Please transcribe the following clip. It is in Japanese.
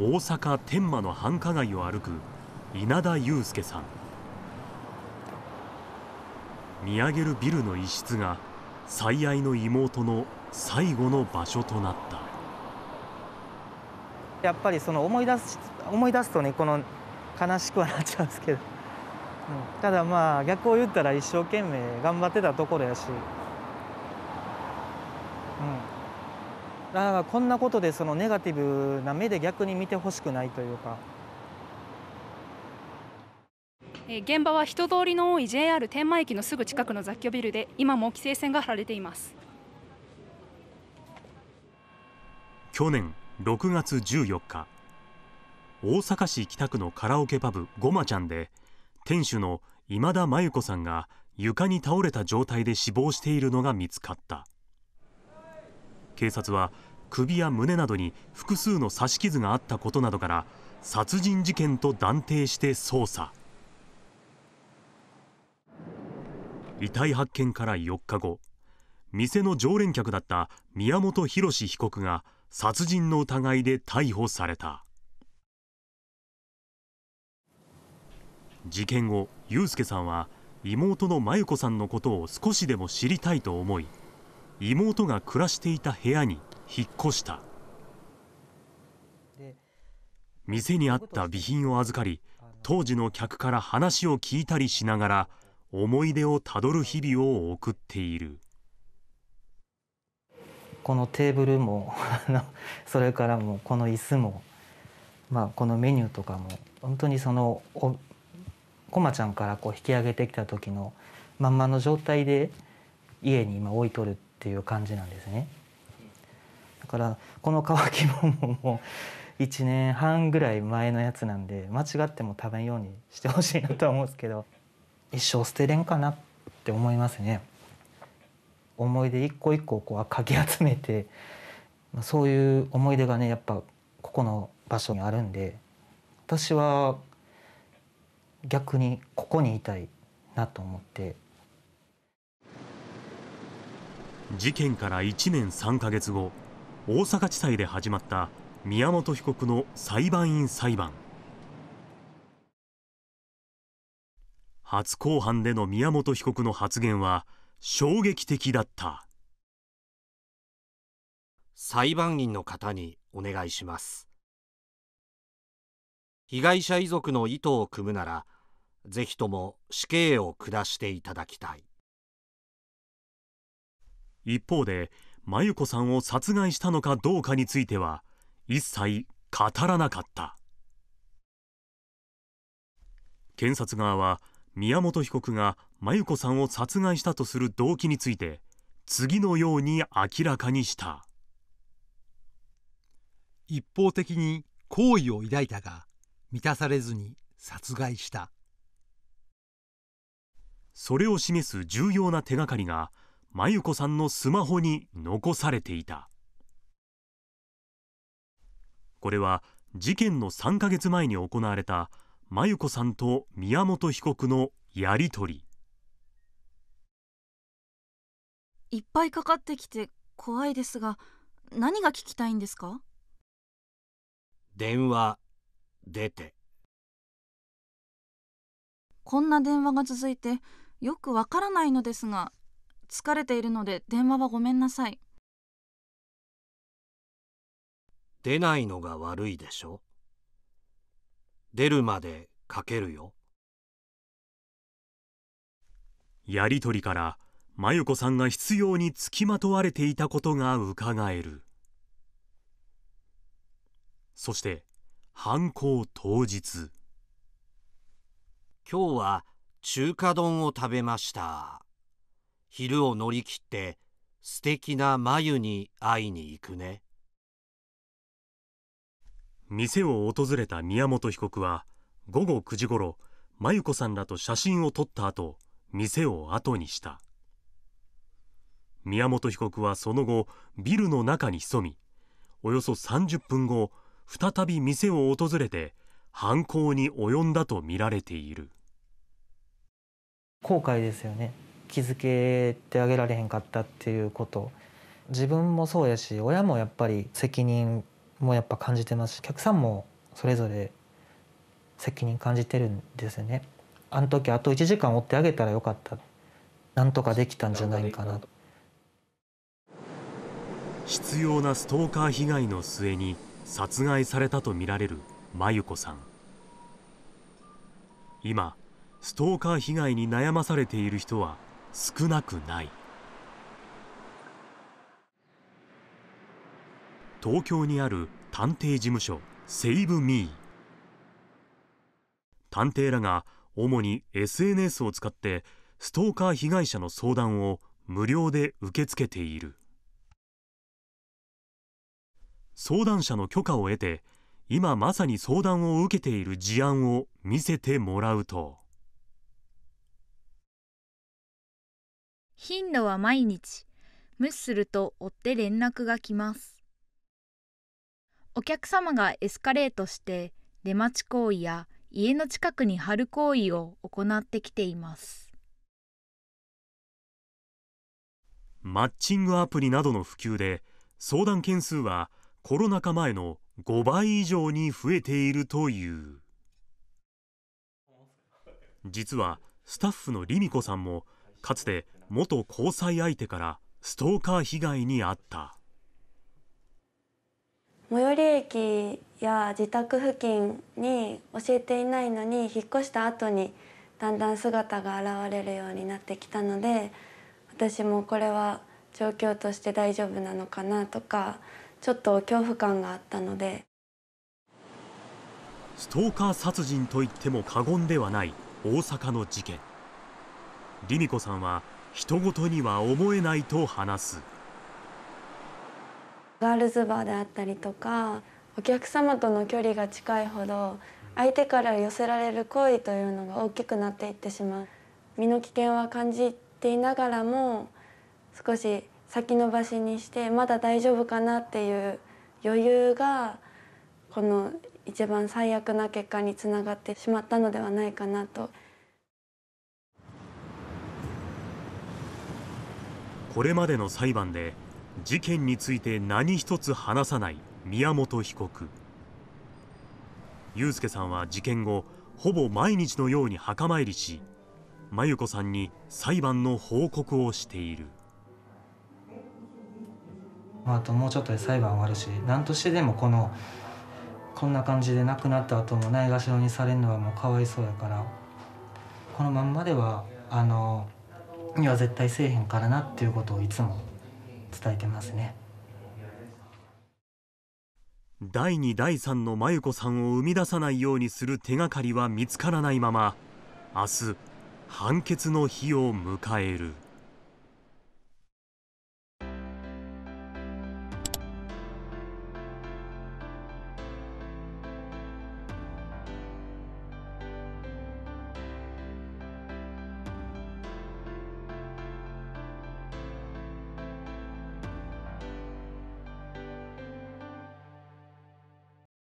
大阪天満の繁華街を歩く稲田祐介さん見上げるビルの一室が最愛の妹の最後の場所となったやっぱりその思い出す思い出すとねこの悲しくはなっちゃうんですけど、うん、ただまあ逆を言ったら一生懸命頑張ってたところやし、うん、だからこんなことでそのネガティブな目で逆に見てほしくないというか。現場は人通りの多い JR 天満駅のすぐ近くの雑居ビルで今も規制線が張られています去年6月14日大阪市北区のカラオケパブごまちゃんで店主の今田真由子さんが床に倒れた状態で死亡しているのが見つかった。警察は首や胸などに複数の刺し傷があったことなどから殺人事件と断定して捜査遺体発見から4日後店の常連客だった宮本浩被告が殺人の疑いで逮捕された事件後祐介さんは妹の真由子さんのことを少しでも知りたいと思い妹が暮らしていた部屋に引っ越した店にあった備品を預かり当時の客から話を聞いたりしながら思い出をたどる日々を送っているこのテーブルもそれからもこの椅子も、まあ、このメニューとかも本当にそのこまちゃんからこう引き上げてきた時のまんまの状態で家に今置いとるっていう感じなんですね。だからこの乾きももも1年半ぐらい前のやつなんで間違っても食べんようにしてほしいなとは思うんですけど一生捨てれんかなって思いますね。思い出一個一個こうかき集めてそういう思い出がねやっぱここの場所にあるんで私は逆にここにいたいなと思って事件から1年3ヶ月後大阪地裁で始まった宮本被告の裁判員裁判初公判での宮本被告の発言は衝撃的だった裁判員の方にお願いします被害者遺族の意図を組むならぜひとも死刑を下していただきたい一方で真由子さんを殺害したのかどうかについては一切語らなかった検察側は宮本被告が真由子さんを殺害したとする動機について次のように明らかにした一方的に好意を抱いたが満たされずに殺害したそれを示す重要な手がかりが真由子さんのスマホに残されていたこれは事件の3ヶ月前に行われた真由子さんと宮本被告のやり取りいっぱいかかってきて怖いですが何が聞きたいんですか電話出てこんな電話が続いてよくわからないのですが疲れているので電話はごめんなさい。出ないのが悪いでしょ。出るまでかけるよ。やりとりから真由子さんが必要につきまとわれていたことがうかがえるそして犯行当日今日は中華丼を食べました昼を乗り切って素敵な眉に会いに行くね店を訪れた宮本被告は午後9時ごろ真由子さんらと写真を撮った後店を後にした宮本被告はその後ビルの中に潜みおよそ30分後再び店を訪れて犯行に及んだとみられている後悔ですよね気づけてあげられへんかったっていうこと自分もそうやし親もやっぱり責任もやっぱ感じてますしお客さんもそれぞれ責任感じてるんですよね。あの時あと1時間追ってあげたらよかったなんとかできたんじゃないかな必要なストーカー被害の末に殺害されたとみられる真由子さん今ストーカー被害に悩まされている人は少なくない東京にある探偵事務所セイブ・ミー探偵らが主に SNS を使ってストーカー被害者の相談を無料で受け付けている相談者の許可を得て今まさに相談を受けている事案を見せてもらうと。頻度は毎日。無視すると追って連絡が来ます。お客様がエスカレートして出待ち行為や家の近くに貼る行為を行ってきています。マッチングアプリなどの普及で相談件数はコロナ禍前の5倍以上に増えているという実はスタッフのりみこさんもかつて元交際相手からストーカー被害に遭った最寄り駅や自宅付近に教えていないのに引っ越した後にだんだん姿が現れるようになってきたので私もこれは状況として大丈夫なのかなとかちょっと恐怖感があったのでストーカー殺人といっても過言ではない大阪の事件。リミコさんは人事には思えないと話すガールズバーであったりとかお客様との距離が近いほど相手から寄せられる行為というのが大きくなっていってしまう身の危険は感じていながらも少し先延ばしにしてまだ大丈夫かなっていう余裕がこの一番最悪な結果につながってしまったのではないかなと。これまでの裁判で事件について何一つ話さない宮本被告祐介さんは事件後ほぼ毎日のように墓参りし真由子さんに裁判の報告をしているあともうちょっとで裁判終わるし何としてでもこのこんな感じで亡くなった後もないがしろにされるのはもうかわいそうやからこのまんまではあのには絶対せえへんからなっていうことをいつも伝えてますね第2第3の真由子さんを生み出さないようにする手がかりは見つからないまま明日判決の日を迎える。